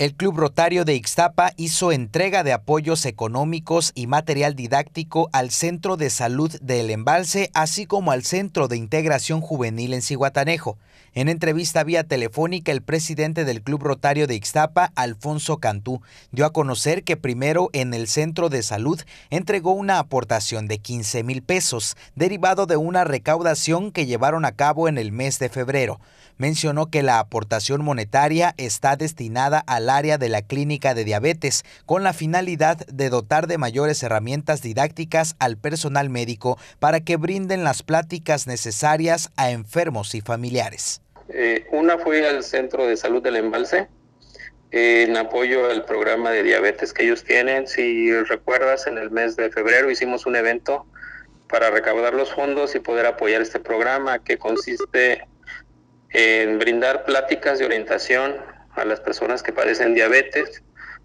El Club Rotario de Ixtapa hizo entrega de apoyos económicos y material didáctico al Centro de Salud del Embalse, así como al Centro de Integración Juvenil en ciguatanejo En entrevista vía telefónica, el presidente del Club Rotario de Ixtapa, Alfonso Cantú, dio a conocer que primero en el Centro de Salud entregó una aportación de 15 mil pesos, derivado de una recaudación que llevaron a cabo en el mes de febrero. Mencionó que la aportación monetaria está destinada a área de la Clínica de Diabetes, con la finalidad de dotar de mayores herramientas didácticas al personal médico para que brinden las pláticas necesarias a enfermos y familiares. Eh, una fue al Centro de Salud del Embalse, en apoyo al programa de diabetes que ellos tienen. Si recuerdas, en el mes de febrero hicimos un evento para recaudar los fondos y poder apoyar este programa que consiste en brindar pláticas de orientación a las personas que padecen diabetes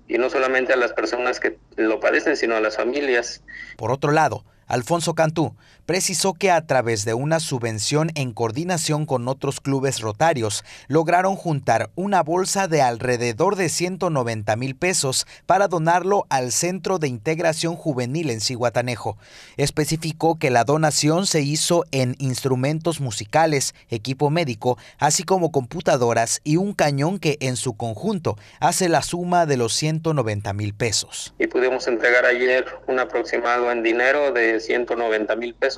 y no solamente a las personas que lo padecen, sino a las familias. Por otro lado, Alfonso Cantú precisó que a través de una subvención en coordinación con otros clubes rotarios, lograron juntar una bolsa de alrededor de 190 mil pesos para donarlo al Centro de Integración Juvenil en Cihuatanejo. Especificó que la donación se hizo en instrumentos musicales, equipo médico, así como computadoras y un cañón que en su conjunto hace la suma de los 190 mil pesos. Y pudimos entregar ayer un aproximado en dinero de 190 mil pesos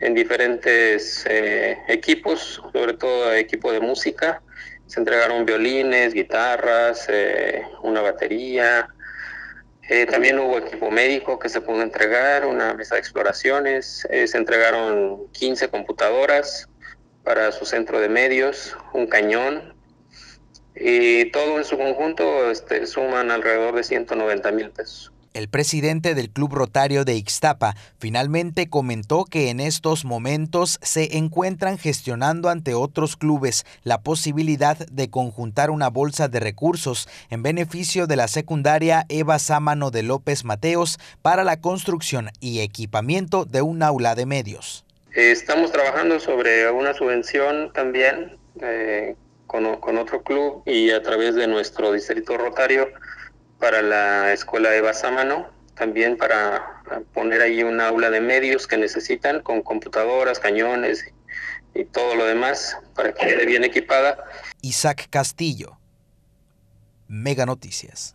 en diferentes eh, equipos, sobre todo equipo de música. Se entregaron violines, guitarras, eh, una batería. Eh, también hubo equipo médico que se pudo entregar, una mesa de exploraciones. se entregaron 15 computadoras para su centro de medios, un cañón. Y todo en su conjunto este, suman alrededor de 190 mil pesos. El presidente del Club Rotario de Ixtapa finalmente comentó que en estos momentos se encuentran gestionando ante otros clubes la posibilidad de conjuntar una bolsa de recursos en beneficio de la secundaria Eva Sámano de López Mateos para la construcción y equipamiento de un aula de medios. Eh, estamos trabajando sobre una subvención también eh, con, con otro club y a través de nuestro distrito Rotario para la escuela de Sámano, también para poner ahí un aula de medios que necesitan con computadoras, cañones y todo lo demás para que quede bien equipada. Isaac Castillo, Mega Noticias.